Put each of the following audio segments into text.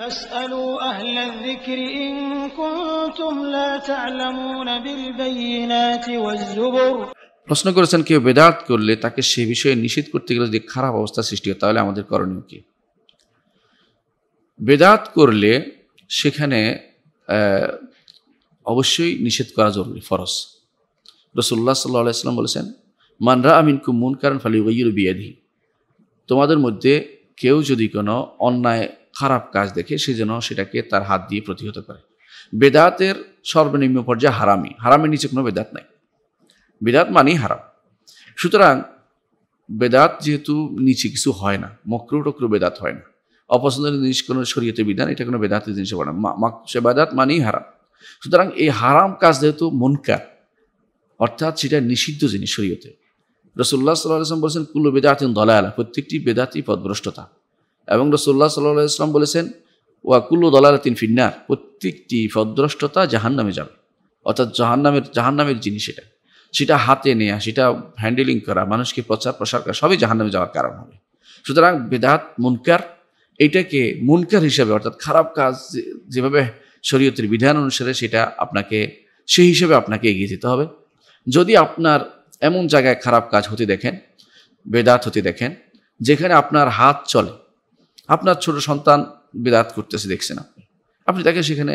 প্রশ্ন করেছেন কেউ বেদাত করলে তাকে সে বিষয়ে নিষেধ করতে গেলে যদি খারাপ অবস্থা সৃষ্টি হয় তাহলে আমাদের করণীয় কি বেদাত করলে সেখানে অবশ্যই নিষেধ করা জরুরি ফরজ রসুল্লাহ সাল্লাহ আলাইসাল্লাম বলেছেন মানরা আমিন কুমুন কারণ ফালি ওয়ুর বিয়াধি তোমাদের মধ্যে কেউ যদি কোনো অন্যায় খারাপ কাজ দেখে সে যেন সেটাকে তার হাত দিয়ে প্রতিহত করে বেদাতের সর্বনিম্ন পর্যায়ে হারামি হারামের নিচে কোনো বেদাত নাই বেদাত মানেই হারাম সুতরাং বেদাত যেহেতু নিচে কিছু হয় না মক্রু টক্রু বেদাত হয় না অপছন্দের জিনিস কোনো শরীয়তে বিধান এটা কোনো বেদাতের জিনিস হবে না সে বেদাত মানেই হারাম সুতরাং এই হারাম কাজ যেহেতু মনকার অর্থাৎ সেটা নিষিদ্ধ জিনিস শরীয়তে রসুল্লাহ সাল্লাহ আসলাম বলছেন কুল্লু বেদাতিন দলায়ালা প্রত্যেকটি বেদাতি পদভ্রষ্টতা এবং রসুল্লাহ সাল্লাহ ইসলাম বলেছেন ওয়াকুল্লু দলালাতিন ফিন্নার প্রত্যেকটি ভদ্রষ্টতা জাহান নামে যাবে অর্থাৎ জাহান নামের জাহান নামের জিনিস এটা সেটা হাতে নেয়া সেটা হ্যান্ডেলিং করা মানুষকে প্রচার প্রসার করা সবই জাহান নামে যাওয়ার কারণ হবে সুতরাং বেদাত মুনকার এটাকে মুনকার হিসাবে অর্থাৎ খারাপ কাজ যেভাবে শরীয়তের বিধান অনুসারে সেটা আপনাকে সেই হিসেবে আপনাকে এগিয়ে যেতে হবে যদি আপনার এমন জায়গায় খারাপ কাজ হতে দেখেন বেদাত হতে দেখেন যেখানে আপনার হাত চলে আপনার ছোট সন্তান বিদাত করতেছে দেখছেন আপনি আপনি তাকে সেখানে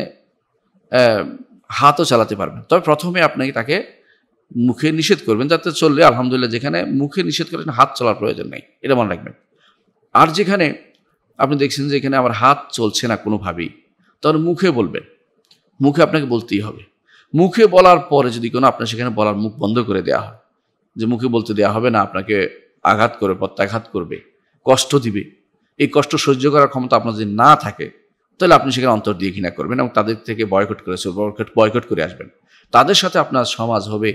হাতও চালাতে পারবেন তবে প্রথমে আপনাকে তাকে মুখে নিষেধ করবেন যাতে চললে আলহামদুলিল্লাহ যেখানে মুখে নিষেধ করেন হাত চলার প্রয়োজন নেই এটা মনে রাখবেন আর যেখানে আপনি দেখছেন যে এখানে আমার হাত চলছে না কোনোভাবেই তখন মুখে বলবেন মুখে আপনাকে বলতেই হবে মুখে বলার পরে যদি কোনো আপনার সেখানে বলার মুখ বন্ধ করে দেওয়া হয় যে মুখে বলতে দেওয়া হবে না আপনাকে আঘাত করে প্রত্যাঘাত করবে কষ্ট দিবে এই কষ্ট সহ্য করার ক্ষমতা আপনার যদি না থাকে তাহলে আপনি সেখানে অন্তর দিয়ে ঘৃণা করবেন এবং তাদের থেকে বয়কট করে বয়কট বয়কট করে আসবেন তাদের সাথে আপনার সমাজ হবে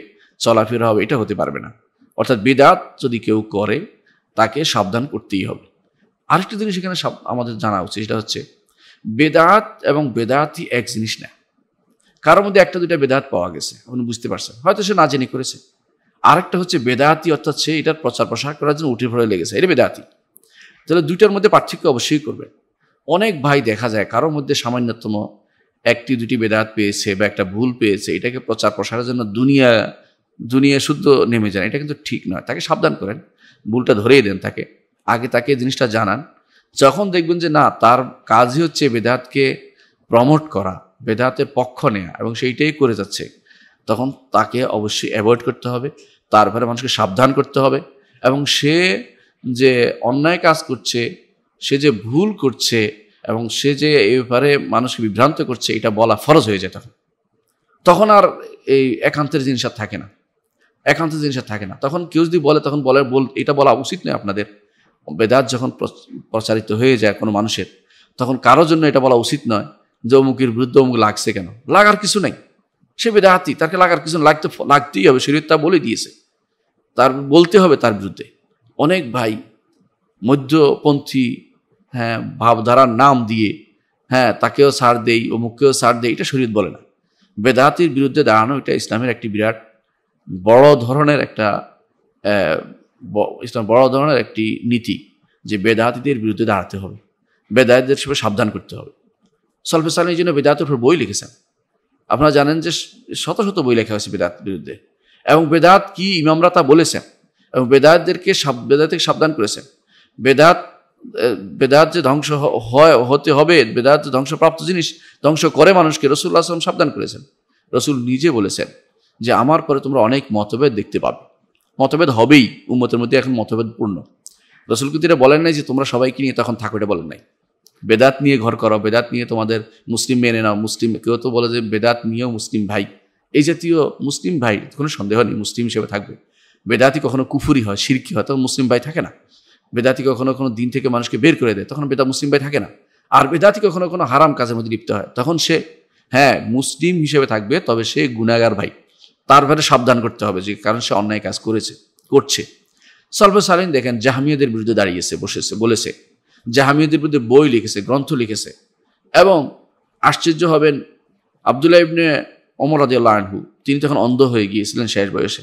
চলাফেরা হবে এটা হতে পারবে না অর্থাৎ বেদাত যদি কেউ করে তাকে সাবধান করতেই হবে আরেকটি জিনিস এখানে আমাদের জানা উচিত সেটা হচ্ছে বেদাত এবং বেদাতই এক জিনিস না কারোর মধ্যে একটা দুইটা বেদাত পাওয়া গেছে আপনি বুঝতে পারছেন হয়তো সে না জেনে করেছে আরেকটা হচ্ছে বেদাতি অর্থাৎ সে এটার প্রচার প্রসার করার জন্য উঠে ভরে লেগেছে এটা বেদাতি তাহলে দুইটার মধ্যে পার্থক্য অবশ্যই করবে অনেক ভাই দেখা যায় কারোর মধ্যে সামান্যতম একটি দুটি বেদাত পেয়েছে বা একটা ভুল পেয়েছে এটাকে প্রচার প্রসারের জন্য দুনিয়া দুনিয়া শুদ্ধ নেমে যান এটা কিন্তু ঠিক নয় তাকে সাবধান করেন ভুলটা ধরেই দেন তাকে আগে তাকে জিনিসটা জানান যখন দেখবেন যে না তার কাজই হচ্ছে বেদাতকে প্রমোট করা বেদাতের পক্ষ নেয়া এবং সেইটাই করে যাচ্ছে তখন তাকে অবশ্যই অ্যাভয়েড করতে হবে তারপরে মানুষকে সাবধান করতে হবে এবং সে যে অন্যায় কাজ করছে সে যে ভুল করছে এবং সে যে এই ব্যাপারে মানুষকে বিভ্রান্ত করছে এটা বলা ফরজ হয়ে যায় তখন তখন আর এই একান্তের জিনিস আর থাকে না একান্তের জিনিস আর থাকে না তখন কেউ যদি বলে তখন বলে বল এটা বলা উচিত নয় আপনাদের বেদাত যখন প্রচারিত হয়ে যায় কোনো মানুষের তখন কারোর জন্য এটা বলা উচিত নয় যে অমুকের বিরুদ্ধে অমুক লাগছে কেন লাগার কিছু নাই সে বেদাহাতি তাকে লাগার কিছু লাগতে লাগতেই হবে শরীর তা বলে দিয়েছে তার বলতে হবে তার বিরুদ্ধে অনেক ভাই মধ্যপন্থী হ্যাঁ ভাবধারার নাম দিয়ে হ্যাঁ তাকেও সার দেই অমুককেও সার দেই এটা শরীর বলে না বেদাতির বিরুদ্ধে দাঁড়ানো এটা ইসলামের একটি বিরাট বড় ধরনের একটা ইসলাম বড় ধরনের একটি নীতি যে বেদাহাতিদের বিরুদ্ধে দাঁড়াতে হবে বেদায়তদের সবাই সাবধান করতে হবে সলফে সালামের এই জন্য বেদাতের উপর বই লিখেছেন আপনারা জানেন যে শত শত বই লেখা হয়েছে বেদাত বিরুদ্ধে এবং বেদাত কি ইমামরা তা বলেছেন এবং বেদায়তদেরকে সাব থেকে সাবধান করেছেন বেদাত বেদাত যে ধ্বংস হয় হতে হবে বেদাত যে ধ্বংসপ্রাপ্ত জিনিস ধ্বংস করে মানুষকে রসুল্লাহ আসলাম সাবধান করেছেন রসুল নিজে বলেছেন যে আমার পরে তোমরা অনেক মতভেদ দেখতে পাবে মতভেদ হবেই উম্মতের মধ্যে এখন মতভেদপূর্ণ রসুল কিন্তু এটা বলেন নাই যে তোমরা সবাইকে নিয়ে তখন থাকো এটা বলেন নাই বেদাত নিয়ে ঘর করো বেদাত নিয়ে তোমাদের মুসলিম মেনে নাও মুসলিম কেউ তো বলে যে বেদাত নিয়েও মুসলিম ভাই এই জাতীয় মুসলিম ভাই কোনো সন্দেহ নেই মুসলিম হিসেবে থাকবে বেদাতি কখনো কুফুরি হয় সিরকি হয় তখন মুসলিম ভাই থাকে না বেদাতি কখনো কোনো দিন থেকে মানুষকে বের করে দেয় তখন বেদা মুসলিম ভাই থাকে না আর বেদাতি কখনো কোনো হারাম কাজের মধ্যে লিপ্ত হয় তখন সে হ্যাঁ মুসলিম হিসেবে থাকবে তবে সে গুণাগার ভাই তার ব্যাপারে সাবধান করতে হবে যে কারণ সে অন্যায় কাজ করেছে করছে সলফে সালিন দেখেন জাহামিয়াদের বিরুদ্ধে দাঁড়িয়েছে বসেছে বলেছে জাহামিয়াদের বিরুদ্ধে বই লিখেছে গ্রন্থ লিখেছে এবং আশ্চর্য হবেন আবদুল্লাহ ইবনে অমর আদিউল্লাহ তিনি তখন অন্ধ হয়ে গিয়েছিলেন শেষ বয়সে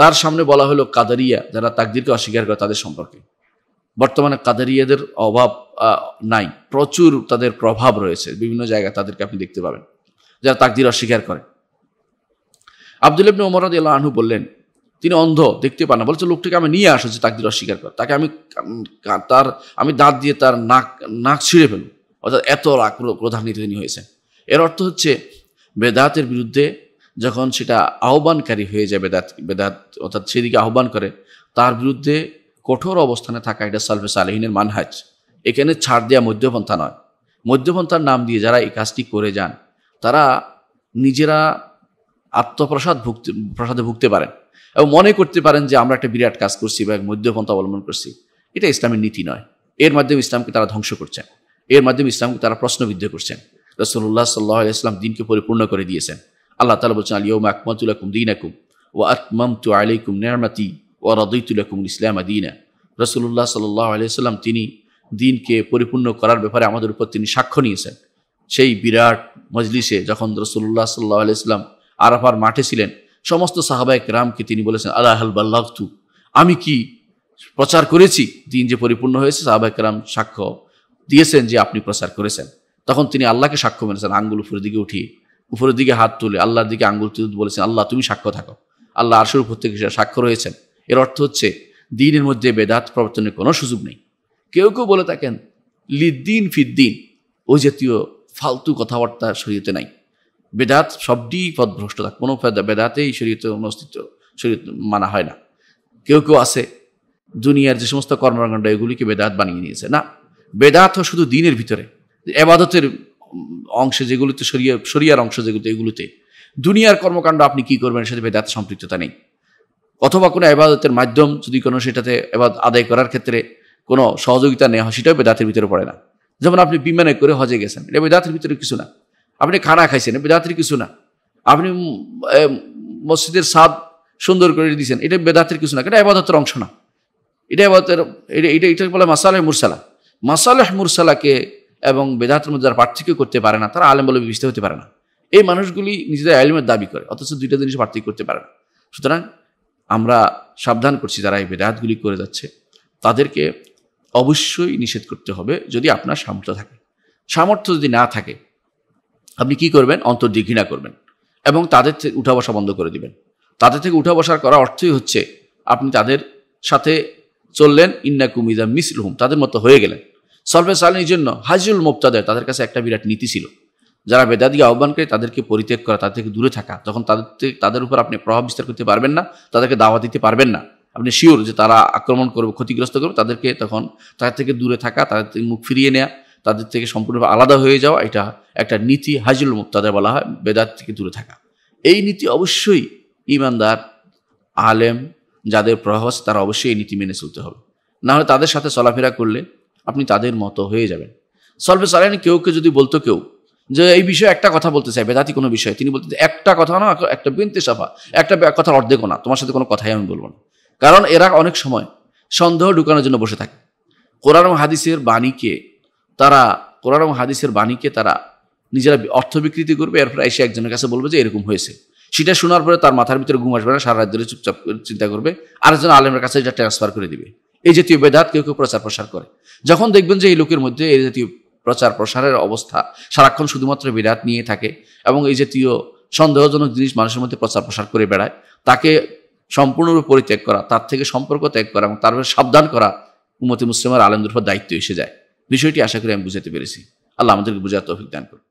তার সামনে বলা হলো কাদারিয়া যারা তাকদিরকে অস্বীকার করে তাদের সম্পর্কে বর্তমানে কাদারিয়াদের অভাব নাই প্রচুর তাদের প্রভাব রয়েছে বিভিন্ন জায়গায় তাদেরকে আপনি দেখতে পাবেন যারা তাকদির অস্বীকার করে আবদুল ইবনে ওমর আল্লাহ আনহু বললেন তিনি অন্ধ দেখতে পান না বলছে লোকটিকে আমি নিয়ে আসো যে তাকদির অস্বীকার করে তাকে আমি তার আমি দাঁত দিয়ে তার নাক নাক ছিঁড়ে ফেলব অর্থাৎ এত রাগ ক্রোধান্বিত তিনি হয়েছে এর অর্থ হচ্ছে বেদাতের বিরুদ্ধে যখন সেটা আহ্বানকারী হয়ে যায় বেদাত বেদাত অর্থাৎ সেদিকে আহ্বান করে তার বিরুদ্ধে কঠোর অবস্থানে থাকা এটা সালফে সালেহিনের মানহাজ এখানে ছাড় দেওয়া মধ্যপন্থা নয় মধ্যপন্থার নাম দিয়ে যারা এই কাজটি করে যান তারা নিজেরা আত্মপ্রসাদ ভুগতে প্রসাদে ভুগতে পারেন এবং মনে করতে পারেন যে আমরা একটা বিরাট কাজ করছি বা মধ্যপন্থা অবলম্বন করছি এটা ইসলামের নীতি নয় এর মাধ্যমে ইসলামকে তারা ধ্বংস করছেন এর মাধ্যমে ইসলামকে তারা প্রশ্নবিদ্ধ করছেন রসল্লাহ সাল্লাহ ইসলাম দিনকে পরিপূর্ণ করে দিয়েছেন আল্লাহ তালা বলছেন আলিয়ম আকমতুলাকুম দিন আকুম ও আতমাম তু আলাইকুম নেরমাতি ও রদইতুলাকুম ইসলাম আদিনা রসুল্লাহ সাল্লাহ আলিয়াল্লাম তিনি দিনকে পরিপূর্ণ করার ব্যাপারে আমাদের উপর তিনি সাক্ষ্য নিয়েছেন সেই বিরাট মজলিসে যখন রসুল্লাহ সাল্লাহ আলাইসাল্লাম আরাফার মাঠে ছিলেন সমস্ত সাহাবায়ক রামকে তিনি বলেছেন আল্লাহ বাল্লাহতু আমি কি প্রচার করেছি দিন যে পরিপূর্ণ হয়েছে সাহাবায়ক রাম সাক্ষ্য দিয়েছেন যে আপনি প্রচার করেছেন তখন তিনি আল্লাহকে সাক্ষ্য মেনেছেন আঙ্গুল উপরের দিকে উঠিয়ে উপরের দিকে হাত তুলে আল্লাহর দিকে আঙ্গুল তুলে বলেছেন আল্লাহ তুমি সাক্ষ্য থাকো আল্লাহ আরশুর উপর থেকে সাক্ষ্য রয়েছেন এর অর্থ হচ্ছে দিনের মধ্যে বেদাত প্রবর্তনের কোনো সুযোগ নেই কেউ কেউ বলে থাকেন লিদ্দিন ফিদ্দিন ওই জাতীয় ফালতু কথাবার্তা শরীয়তে নাই বেদাত সবটি থাক কোনো বেদাতেই শরীয়তে অস্তিত্ব শরীর মানা হয় না কেউ কেউ আছে দুনিয়ার যে সমস্ত কর্মকাণ্ড এগুলিকে বেদাত বানিয়ে নিয়েছে না বেদাত শুধু দিনের ভিতরে এবাদতের অংশে যেগুলোতে সরিয়া সরিয়ার অংশ যেগুলোতে এগুলোতে দুনিয়ার কর্মকাণ্ড আপনি কি করবেন সেটা বেদাত সম্পৃক্ততা নেই অথবা কোনো আবাদতের মাধ্যম যদি কোনো সেটাতে এবার আদায় করার ক্ষেত্রে কোনো সহযোগিতা নেওয়া হয় সেটাও বেদাতের ভিতরে পড়ে না যেমন আপনি বিমানে করে হজে গেছেন এটা বেদাতের ভিতরে কিছু না আপনি খানা খাইছেন বেদাতের কিছু না আপনি মসজিদের স্বাদ সুন্দর করে দিয়েছেন এটা বেদাতের কিছু না এটা আবাদতের অংশ না এটা আবাদতের এটা এটা এটা বলে মাসালেহ মুরসালা মাসালেহ মুরসালাকে এবং বেদাতের মধ্যে যারা পার্থক্য করতে পারে না তারা আলেম বলে বিবেচিত হতে পারে না এই মানুষগুলি নিজেদের আলেমের দাবি করে অথচ দুইটা জিনিস পার্থক্য করতে পারে না সুতরাং আমরা সাবধান করছি যারা এই বেদাতগুলি করে যাচ্ছে তাদেরকে অবশ্যই নিষেধ করতে হবে যদি আপনার সামর্থ্য থাকে সামর্থ্য যদি না থাকে আপনি কি করবেন অন্তর দিয়ে ঘৃণা করবেন এবং তাদের থেকে উঠা বসা বন্ধ করে দিবেন তাদের থেকে উঠা বসার করা অর্থই হচ্ছে আপনি তাদের সাথে চললেন ইন্না কুমিদা মিসরুহুম তাদের মতো হয়ে গেলেন সলফে সালিনের জন্য হাজিউল মোক্তাদের তাদের কাছে একটা বিরাট নীতি ছিল যারা বেদাদিকে আহ্বান করে তাদেরকে পরিত্যাগ করা তাদের থেকে দূরে থাকা তখন তাদের তাদের উপর আপনি প্রভাব বিস্তার করতে পারবেন না তাদেরকে দাওয়া দিতে পারবেন না আপনি শিওর যে তারা আক্রমণ করবে ক্ষতিগ্রস্ত করবে তাদেরকে তখন তাদের থেকে দূরে থাকা তাদের থেকে মুখ ফিরিয়ে নেওয়া তাদের থেকে সম্পূর্ণভাবে আলাদা হয়ে যাওয়া এটা একটা নীতি হাজিউল মুক্তাদের বলা হয় বেদাত থেকে দূরে থাকা এই নীতি অবশ্যই ইমানদার আলেম যাদের প্রভাব তারা অবশ্যই এই নীতি মেনে চলতে হবে নাহলে তাদের সাথে চলাফেরা করলে আপনি তাদের মতো হয়ে যাবেন সলভে সালেন কেউ কেউ যদি বলতো কেউ যে এই বিষয়ে একটা কথা বলতে চাই বেদাতি কোনো বিষয়ে তিনি বলতেন একটা কথা না একটা বিনতে সাফা একটা কথা অর্ধেকও না তোমার সাথে কোনো কথাই আমি বলবো না কারণ এরা অনেক সময় সন্দেহ ঢুকানোর জন্য বসে থাকে কোরআন হাদিসের বাণীকে তারা কোরআন হাদিসের বাণীকে তারা নিজেরা অর্থ বিকৃতি করবে এরপরে এসে একজনের কাছে বলবে যে এরকম হয়েছে সেটা শোনার পরে তার মাথার ভিতরে ঘুম আসবে না সারা রাত ধরে চুপচাপ চিন্তা করবে আরেকজন আলেমের কাছে এটা ট্রান্সফার করে দিবে এই জাতীয় বেদাত কেউ কেউ প্রচার প্রসার করে যখন দেখবেন যে এই লোকের মধ্যে এই জাতীয় প্রচার প্রসারের অবস্থা সারাক্ষণ শুধুমাত্র বিরাট নিয়ে থাকে এবং এই জাতীয় সন্দেহজনক জিনিস মানুষের মধ্যে প্রচার প্রসার করে বেড়ায় তাকে সম্পূর্ণরূপে পরিত্যাগ করা তার থেকে সম্পর্ক ত্যাগ করা এবং তার সাবধান করা উমতি মুসলিমের আলমদের উপর দায়িত্ব এসে যায় বিষয়টি আশা করি আমি বুঝাতে পেরেছি আল্লাহ আমাদেরকে বুঝার তো অভিজ্ঞান করুন